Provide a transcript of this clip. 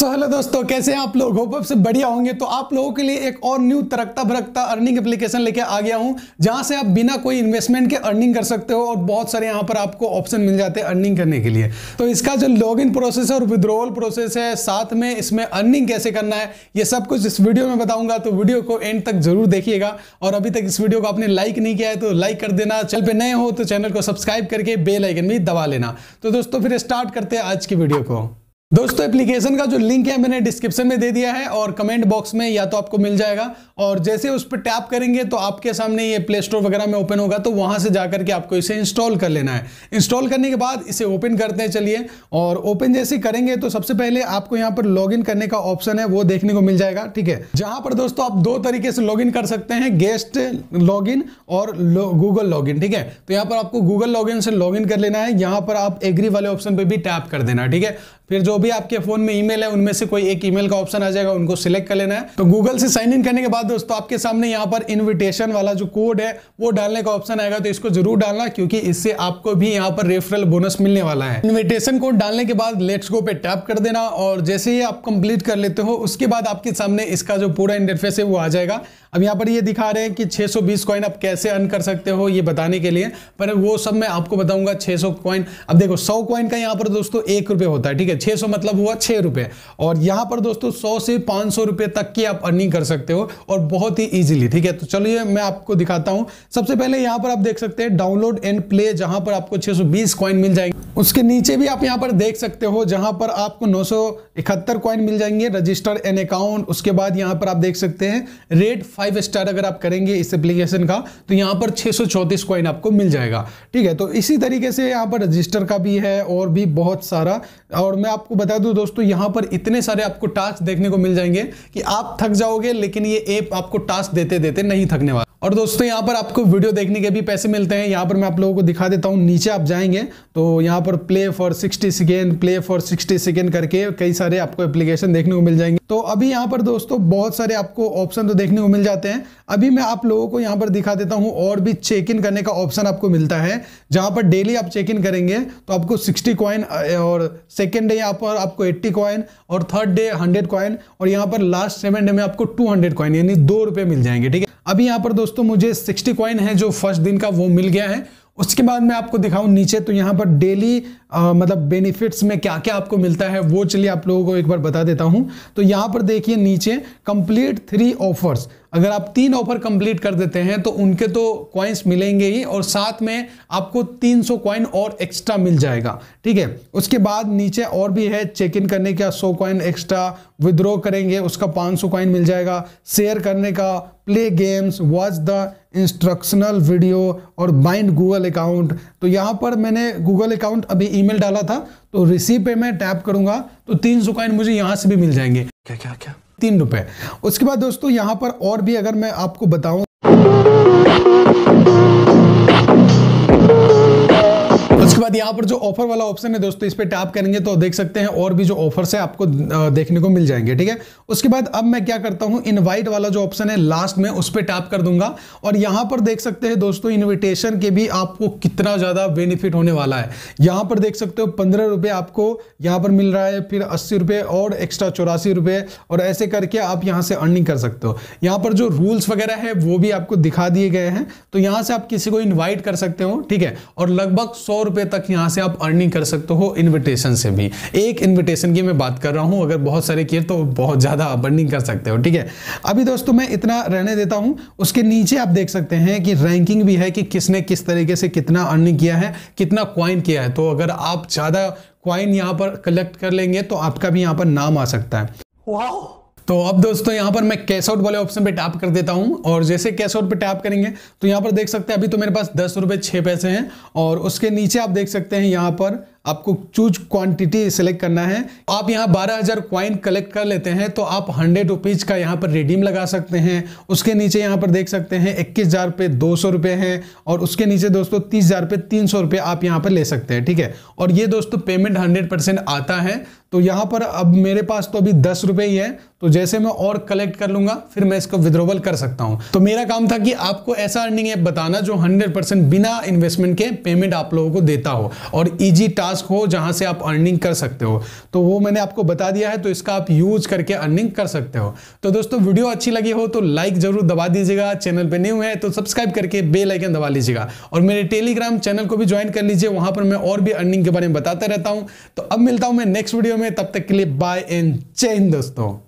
सो so, hello दोस्तों कैसे हैं आप लोग होप से बढ़िया होंगे तो आप लोगों के लिए एक और न्यू तरक्ता भरकता अर्निंग एप्लीकेशन लेके आ गया हूं जहां से आप बिना कोई इन्वेस्टमेंट के अर्निंग कर सकते हो और बहुत सारे यहां पर आपको ऑप्शन मिल जाते हैं अर्निंग करने के लिए तो इसका जो इन प्रोसेस है और विद्रोवल प्रोसेस है साथ में इसमें अर्निंग कैसे करना है ये सब कुछ इस वीडियो में बताऊंगा तो वीडियो को एंड तक जरूर देखिएगा और अभी तक इस वीडियो को आपने लाइक नहीं किया है तो लाइक कर देना चैनल पर नए हो तो चैनल को सब्सक्राइब करके बेलाइकन भी दबा लेना तो दोस्तों फिर स्टार्ट करते हैं आज की वीडियो को दोस्तों एप्लीकेशन का जो लिंक है मैंने डिस्क्रिप्शन में दे दिया है और कमेंट बॉक्स में या तो आपको मिल जाएगा और जैसे उस पर टैप करेंगे तो आपके सामने ये प्ले स्टोर वगैरह में ओपन होगा तो वहां से जाकर के आपको इसे इंस्टॉल कर लेना है इंस्टॉल करने के बाद इसे ओपन करते हैं चलिए और ओपन जैसे करेंगे तो सबसे पहले आपको यहाँ पर लॉग करने का ऑप्शन है वो देखने को मिल जाएगा ठीक है जहां पर दोस्तों आप दो तरीके से लॉग कर सकते हैं गेस्ट लॉग और गूगल लॉग ठीक है तो यहाँ पर आपको गूगल लॉग से लॉग कर लेना है यहाँ पर आप एग्री वाले ऑप्शन पर भी टैप कर देना ठीक है फिर जो भी आपके फोन में ईमेल है उनमें से कोई एक ईमेल का ऑप्शन आ जाएगा उनको सिलेक्ट कर लेना है तो गूगल से साइन इन करने के बाद दोस्तों आपके सामने यहाँ पर इन्विटेशन वाला जो कोड है वो डालने का ऑप्शन आएगा तो इसको जरूर डालना क्योंकि इससे आपको भी यहाँ पर रेफरल बोनस मिलने वाला है इन्विटेशन कोड डालने के बाद लेट्स गो पे टैप कर देना और जैसे ही आप कंप्लीट कर लेते हो उसके बाद आपके सामने इसका जो पूरा इंटरफेस है वो आ जाएगा अब यहाँ पर ये दिखा रहे हैं कि 620 कॉइन आप कैसे अर्न कर सकते हो ये बताने के लिए पर वो सब मैं आपको बताऊंगा 600 कॉइन अब देखो 100 कॉइन का यहाँ पर दोस्तों एक रुपये होता है ठीक है छः सौ मतलब हुआ छः रुपये और यहाँ पर दोस्तों सौ से पाँच सौ रुपए तक की आप अर्निंग कर सकते हो और बहुत ही ईजिली ठीक है तो चलिए मैं आपको दिखाता हूँ सबसे पहले यहाँ पर आप देख सकते हैं डाउनलोड एंड प्ले जहाँ पर आपको छः सौ बीस कॉइन मिल जाएंगे उसके नीचे भी आप यहाँ पर देख सकते हो जहाँ पर आपको नौ सौ इकहत्तर कॉइन मिल जाएंगे रजिस्टर एन अकाउंट उसके बाद यहाँ पर आप देख सकते हैं रेट फाइव स्टार अगर आप करेंगे इस एप्लीकेशन का तो यहाँ पर छः सौ चौंतीस कॉइन आपको मिल जाएगा ठीक है तो इसी तरीके से यहाँ पर रजिस्टर का भी है और भी बहुत सारा और मैं आपको बता दूँ दोस्तों यहाँ पर इतने सारे आपको टास्क देखने को मिल जाएंगे कि आप थक जाओगे लेकिन ये ऐप आपको टास्क देते देते नहीं थकने वाला और दोस्तों यहाँ पर आपको वीडियो देखने के भी पैसे मिलते हैं यहाँ पर मैं आप लोगों को दिखा देता हूँ नीचे आप जाएंगे तो यहाँ पर play for 60 second play for 60 second करके कई सारे आपको एप्लीकेशन देखने को मिल जाएंगे तो अभी यहाँ पर दोस्तों बहुत सारे आपको ऑप्शन तो देखने को मिल जाते हैं अभी मैं आप लोगों को यहाँ पर दिखा देता हूँ और भी चेक इन करने का ऑप्शन आपको मिलता है जहाँ पर डेली आप चेक इन करेंगे तो आपको सिक्सटी कॉइन और सेकेंड डे यहाँ पर आपको एट्टी कॉइन और थर्ड डे हंड्रेड कॉइन और यहाँ पर लास्ट सेवन डे में आपको टू हंड्रेड कॉइन यानी दो रुपये मिल जाएंगे ठीक है अभी यहाँ पर दोस्तों मुझे सिक्सटी कॉइन है जो फर्स्ट दिन का वो मिल गया है उसके बाद मैं आपको दिखाऊं नीचे तो यहाँ पर डेली आ, मतलब बेनिफिट्स में क्या क्या आपको मिलता है वो चलिए आप लोगों को एक बार बता देता हूँ तो यहाँ पर देखिए नीचे कंप्लीट थ्री ऑफर्स अगर आप तीन ऑफर कंप्लीट कर देते हैं तो उनके तो कॉइन्स मिलेंगे ही और साथ में आपको 300 सौ कॉइन और एक्स्ट्रा मिल जाएगा ठीक है उसके बाद नीचे और भी है चेक इन करने का 100 कॉइन एक्स्ट्रा विद्रॉ करेंगे उसका 500 सौ कॉइन मिल जाएगा शेयर करने का play games watch the instructional video और बाइंड गूगल अकाउंट तो यहाँ पर मैंने गूगल अकाउंट अभी ईमेल डाला था तो रिसीव पे मैं टैप करूंगा तो तीन सौ कॉइन मुझे यहाँ से भी मिल जाएंगे क्या क्या क्या तीन रुपए उसके बाद दोस्तों यहाँ पर और भी अगर मैं आपको बताऊँ उसके बाद यहाँ पर जो ऑफर वाला ऑप्शन है दोस्तों इस पर टैप करेंगे तो देख सकते हैं और भी जो ऑफर्स है आपको देखने को मिल जाएंगे ठीक है उसके बाद अब मैं क्या करता हूँ इन्वाइट वाला जो ऑप्शन है लास्ट में उस पर टैप कर दूंगा और यहाँ पर देख सकते हैं दोस्तों इन्विटेशन के भी आपको कितना ज़्यादा बेनिफिट होने वाला है यहाँ पर देख सकते हो पंद्रह आपको यहाँ पर मिल रहा है फिर अस्सी और एक्स्ट्रा चौरासी और ऐसे करके आप यहाँ से अर्निंग कर सकते हो यहाँ पर जो रूल्स वगैरह है वो भी आपको दिखा दिए गए हैं तो यहाँ से आप किसी को इन्वाइट कर सकते हो ठीक है और लगभग सौ तक तक यहाँ से आप अर्निंग कर सकते हो इन्विटेशन से भी एक इन्विटेशन की मैं बात कर रहा हूँ अगर बहुत सारे किए तो बहुत ज़्यादा आप अर्निंग कर सकते हो ठीक है अभी दोस्तों मैं इतना रहने देता हूँ उसके नीचे आप देख सकते हैं कि रैंकिंग भी है कि किसने किस तरीके से कितना अर्निंग किया है कितना क्वाइन किया है तो अगर आप ज़्यादा क्वाइन यहाँ पर कलेक्ट कर लेंगे तो आपका भी यहाँ पर नाम आ सकता है वाह तो अब दोस्तों यहां पर मैं कैश आउट वाले ऑप्शन पे टैप कर देता हूं और जैसे कैश आउट पे टैप करेंगे तो यहां पर देख सकते हैं अभी तो मेरे पास दस रुपए छह पैसे हैं और उसके नीचे आप देख सकते हैं यहां पर आपको चूज क्वांटिटी सेलेक्ट करना है आप यहाँ 12000 हज़ार क्वाइन कलेक्ट कर लेते हैं तो आप हंड्रेड रुपीज़ का यहाँ पर रिडीम लगा सकते हैं उसके नीचे यहाँ पर देख सकते हैं इक्कीस हज़ार रुपये दो सौ रुपये है और उसके नीचे दोस्तों तीस हज़ार रुपये तीन सौ रुपये आप यहाँ पर ले सकते हैं ठीक है और ये दोस्तों पेमेंट हंड्रेड परसेंट आता है तो यहाँ पर अब मेरे पास तो अभी दस रुपये ही है तो जैसे मैं और कलेक्ट कर लूंगा फिर मैं इसको विद्रोवल कर सकता हूँ तो मेरा काम था कि आपको ऐसा अर्निंग ऐप बताना जो हंड्रेड परसेंट बिना इन्वेस्टमेंट के पेमेंट आप लोगों को देता हो और इजी टास्क टास्क हो जहां से आप अर्निंग कर सकते हो तो वो मैंने आपको बता दिया है तो इसका आप यूज करके अर्निंग कर सकते हो तो दोस्तों वीडियो अच्छी लगी हो तो लाइक जरूर दबा दीजिएगा चैनल पर न्यू है तो सब्सक्राइब करके बेलाइकन दबा लीजिएगा और मेरे टेलीग्राम चैनल को भी ज्वाइन कर लीजिए वहां पर मैं और भी अर्निंग के बारे में बताता रहता हूँ तो अब मिलता हूँ मैं नेक्स्ट वीडियो में तब तक के लिए बाय एंड चैन दोस्तों